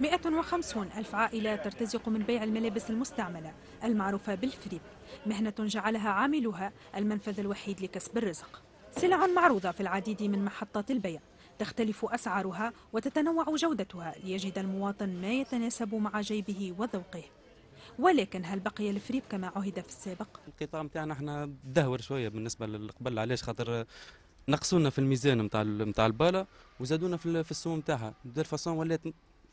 150 ألف عائلة ترتزق من بيع الملابس المستعملة المعروفة بالفريب مهنة جعلها عاملها المنفذ الوحيد لكسب الرزق سلع معروضة في العديد من محطات البيع تختلف أسعارها وتتنوع جودتها ليجد المواطن ما يتناسب مع جيبه وذوقه ولكن هل بقي الفريب كما عهد في السابق؟ القطاع نتاعنا احنا دهور شويه بالنسبه للقبل علاش خاطر نقصونا في الميزان نتاع نتاع البالا وزادونا في, في السوم نتاعها دير فاسون ولات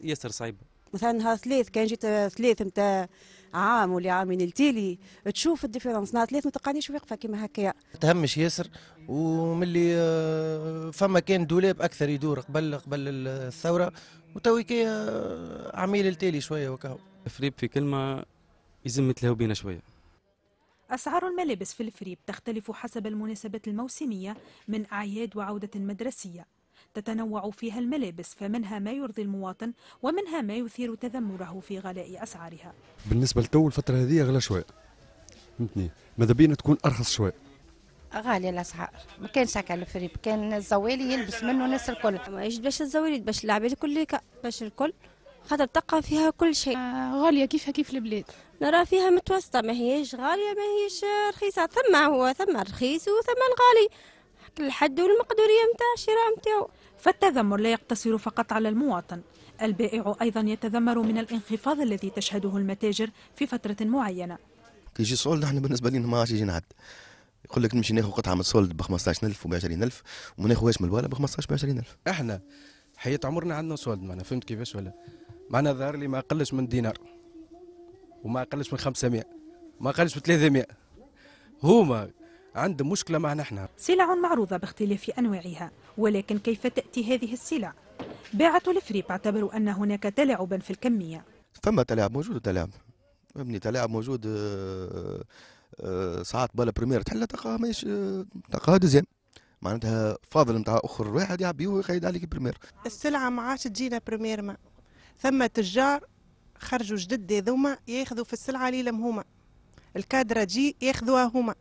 ياسر صعيبه مثلا نهار ثلاث كان جيت ثلاث نتاع عام ولا عامين التالي تشوف الديفيرونس نهار ثلاث ما تلقانيش واقفه كيما هكايا تهمش ياسر وملي آه، فما كان دولاب اكثر يدور قبل قبل الثوره وتو كي آه، عميل التالي شويه وكاو فريب في كلمه يزم تلهو بينا شويه أسعار الملابس في الفريب تختلف حسب المناسبات الموسمية من أعياد وعودة مدرسية تتنوع فيها الملابس فمنها ما يرضي المواطن ومنها ما يثير تذمره في غلاء أسعارها بالنسبة لتو الفترة هذه أغلى شوية فهمتني ماذا بينا تكون أرخص شوية غالية الأسعار ما كانش هكا الفريب كان الزوالي يلبس منه الناس الكل ما يجد باش الزوالي باش العباد الكل باش الكل خاطر تقع فيها كل شيء آه غالية كيفها كيف البلاد نرى فيها متوسطة ما هيش غالية ما هيش رخيصة ثم هو ثم الرخيص وثم الغالي كل حد والمقدورية متاع الشراء متاعو فالتذمر لا يقتصر فقط على المواطن البائع أيضا يتذمر من الانخفاض الذي تشهده المتاجر في فترة معينة كي يجي صولد احنا بالنسبة لنا ما عادش يجي نعد يقول لك نمشي ناخذ قطعة من صولد ب 15000 ب 20000 وما ناخذهاش من الوالا ب 15 ب 20000 احنا حياة عمرنا عندنا صولد معنا فهمت كيفاش ولا معنا ظهر لي ما أقلش من دينار وما قلش من 500 ما قلش من 300 هما عندهم مشكله معنا احنا سلع معروضه باختلاف انواعها ولكن كيف تاتي هذه السلع باعة الفريب اعتبروا ان هناك تلاعبا في الكميه فما تلاعب موجود تلاعب ابني تلاعب موجود آه، آه، ساعات بالا بريمير تحل تلقاها ماهيش آه، تلقاها دوزيام معناتها فاضل نتاع اخر واحد يعبيه ويقيد عليك بريمير السلعه ما عادش تجينا بريمير ما ثم تجار خرجوا جدد ذوما ياخذوا في السلعه ليلهم هما الكادره تجي ياخذوها هما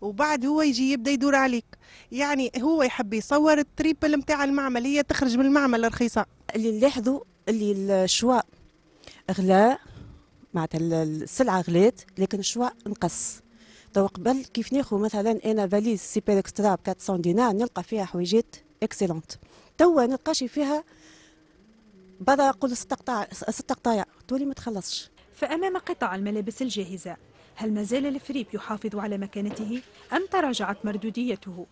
وبعد هو يجي يبدا يدور عليك يعني هو يحب يصور التريبل نتاع المعمل هي تخرج من المعمل رخيصه اللي نلاحظوا اللي الشواء غلا معناتها السلعه غلات لكن الشواء نقص تو قبل كيف ناخذ مثلا انا فاليز سيبر اكسترا ب 400 دينار نلقى فيها حويجات اكسلونت توا نلقاش فيها بدأ يقول ست قطاع ست قطايع تولي ما تخلصش فأمام قطاع الملابس الجاهزة هل ما زال الفريب يحافظ على مكانته أم تراجعت مردوديته؟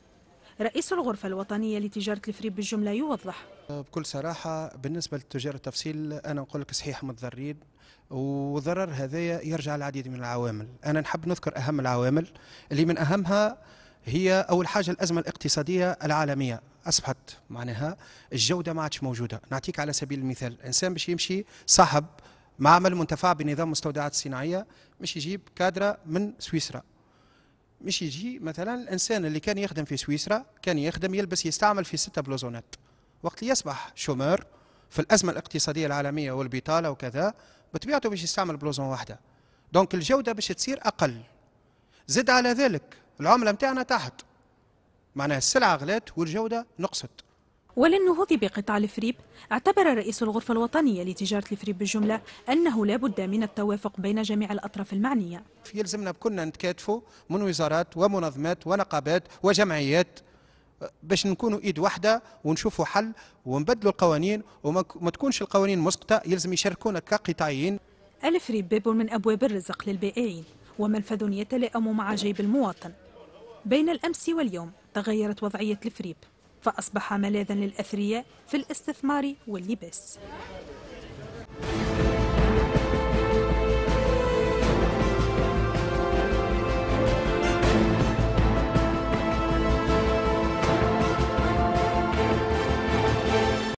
رئيس الغرفة الوطنية لتجارة الفريب بالجملة يوضح بكل صراحة بالنسبة للتجارة التفصيل أنا نقول لك صحيح متضررين وضرر هذايا يرجع لعديد من العوامل أنا نحب نذكر أهم العوامل اللي من أهمها هي أول حاجة الأزمة الاقتصادية العالمية أصبحت معناها الجودة ما عادش موجودة نعطيك على سبيل المثال انسان باش يمشي صاحب معمل منتفع بنظام مستودعات صناعية مش يجيب كادرة من سويسرا مش يجي مثلا الإنسان اللي كان يخدم في سويسرا كان يخدم يلبس يستعمل في ستة بلوزونات وقت اللي يصبح شومر في الأزمة الاقتصادية العالمية والبطالة وكذا بطبيعته باش يستعمل بلوزون واحدة دونك الجودة باش تصير أقل زد على ذلك العمله متاعنا تحت معناها السلعه غلات والجوده نقصت وللنهوض بقطاع الفريب اعتبر رئيس الغرفة الوطنية لتجارة الفريب بالجملة أنه لا بد من التوافق بين جميع الأطراف المعنية يلزمنا كلنا نتكاتفوا من وزارات ومنظمات ونقابات وجمعيات باش نكونوا ايد واحده ونشوفوا حل ونبدلوا القوانين وما تكونش القوانين مسقطه يلزم يشاركونا كقطاعيين الفريب باب من ابواب الرزق للبائعين ومنفذ يتلائم مع جيب المواطن بين الأمس واليوم تغيرت وضعية الفريب فأصبح ملاذا للأثرياء في الاستثمار واللباس